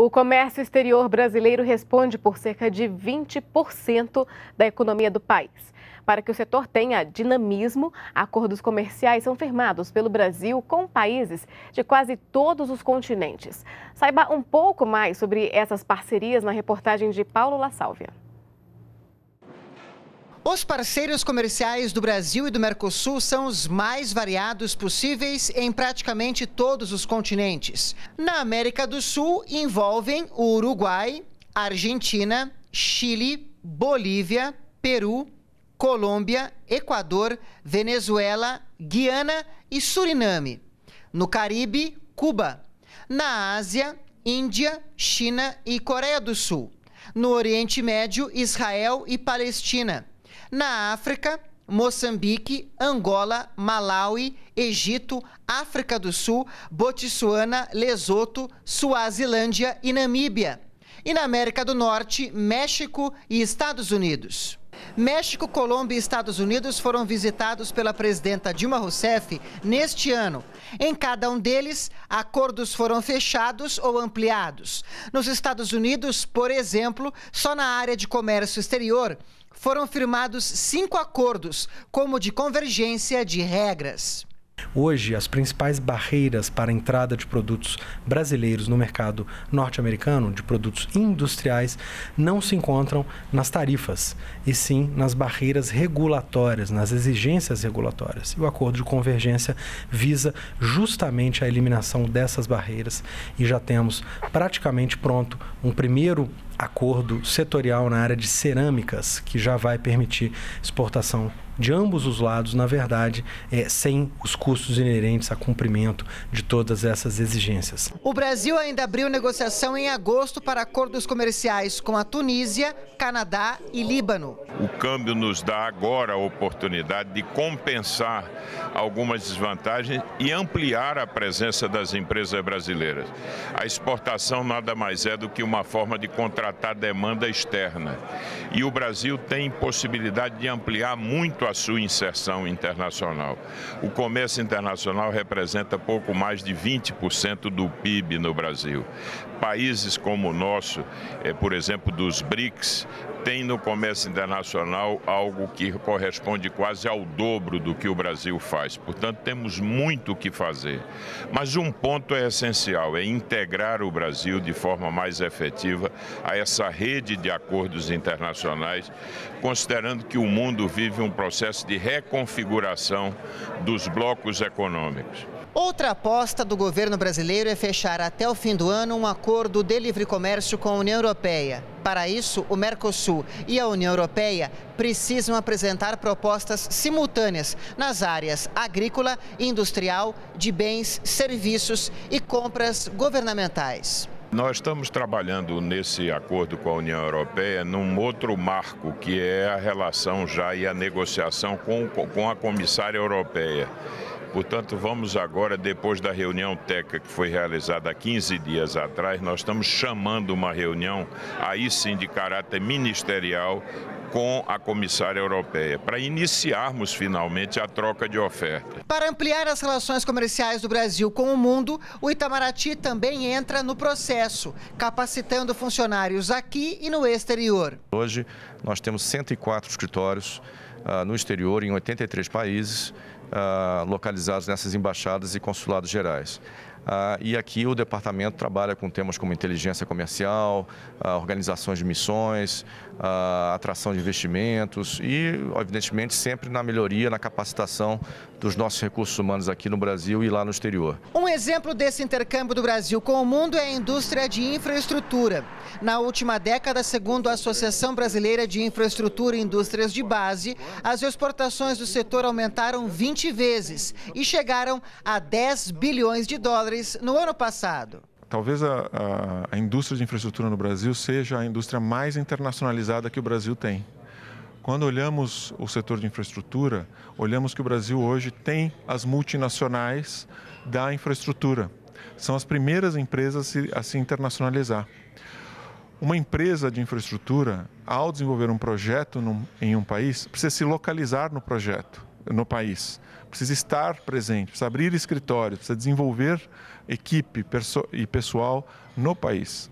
O comércio exterior brasileiro responde por cerca de 20% da economia do país. Para que o setor tenha dinamismo, acordos comerciais são firmados pelo Brasil com países de quase todos os continentes. Saiba um pouco mais sobre essas parcerias na reportagem de Paulo La Sálvia. Os parceiros comerciais do Brasil e do Mercosul são os mais variados possíveis em praticamente todos os continentes. Na América do Sul, envolvem o Uruguai, Argentina, Chile, Bolívia, Peru, Colômbia, Equador, Venezuela, Guiana e Suriname. No Caribe, Cuba. Na Ásia, Índia, China e Coreia do Sul. No Oriente Médio, Israel e Palestina. Na África, Moçambique, Angola, Malawi, Egito, África do Sul, Botsuana, Lesoto, Suazilândia e Namíbia. E na América do Norte, México e Estados Unidos. México, Colômbia e Estados Unidos foram visitados pela presidenta Dilma Rousseff neste ano. Em cada um deles, acordos foram fechados ou ampliados. Nos Estados Unidos, por exemplo, só na área de comércio exterior, foram firmados cinco acordos, como de convergência de regras. Hoje, as principais barreiras para a entrada de produtos brasileiros no mercado norte-americano, de produtos industriais, não se encontram nas tarifas, e sim nas barreiras regulatórias, nas exigências regulatórias. E o acordo de convergência visa justamente a eliminação dessas barreiras e já temos praticamente pronto um primeiro acordo setorial na área de cerâmicas que já vai permitir exportação de ambos os lados, na verdade, é, sem os custos inerentes a cumprimento de todas essas exigências. O Brasil ainda abriu negociação em agosto para acordos comerciais com a Tunísia, Canadá e Líbano. O câmbio nos dá agora a oportunidade de compensar algumas desvantagens e ampliar a presença das empresas brasileiras. A exportação nada mais é do que uma forma de contratar demanda externa. E o Brasil tem possibilidade de ampliar muito a a sua inserção internacional. O comércio internacional representa pouco mais de 20% do PIB no Brasil. Países como o nosso, eh, por exemplo, dos BRICS, tem no comércio internacional algo que corresponde quase ao dobro do que o Brasil faz. Portanto, temos muito o que fazer. Mas um ponto é essencial: é integrar o Brasil de forma mais efetiva a essa rede de acordos internacionais, considerando que o mundo vive um processo processo de reconfiguração dos blocos econômicos. Outra aposta do governo brasileiro é fechar até o fim do ano um acordo de livre comércio com a União Europeia. Para isso, o Mercosul e a União Europeia precisam apresentar propostas simultâneas nas áreas agrícola, industrial, de bens, serviços e compras governamentais. Nós estamos trabalhando nesse acordo com a União Europeia num outro marco, que é a relação já e a negociação com, com a comissária europeia. Portanto, vamos agora, depois da reunião técnica que foi realizada há 15 dias atrás, nós estamos chamando uma reunião, aí sim de caráter ministerial, com a comissária europeia, para iniciarmos finalmente a troca de oferta. Para ampliar as relações comerciais do Brasil com o mundo, o Itamaraty também entra no processo, capacitando funcionários aqui e no exterior. Hoje nós temos 104 escritórios uh, no exterior, em 83 países. Ah, localizados nessas embaixadas e consulados gerais. Ah, e aqui o departamento trabalha com temas como inteligência comercial, ah, organizações de missões, ah, atração de investimentos e, evidentemente, sempre na melhoria, na capacitação dos nossos recursos humanos aqui no Brasil e lá no exterior. Um exemplo desse intercâmbio do Brasil com o mundo é a indústria de infraestrutura. Na última década, segundo a Associação Brasileira de Infraestrutura e Indústrias de Base, as exportações do setor aumentaram 20 20 vezes e chegaram a 10 bilhões de dólares no ano passado. Talvez a, a, a indústria de infraestrutura no Brasil seja a indústria mais internacionalizada que o Brasil tem. Quando olhamos o setor de infraestrutura, olhamos que o Brasil hoje tem as multinacionais da infraestrutura. São as primeiras empresas a se internacionalizar. Uma empresa de infraestrutura, ao desenvolver um projeto em um país, precisa se localizar no projeto no país. Precisa estar presente, precisa abrir escritórios, precisa desenvolver equipe e pessoal no país.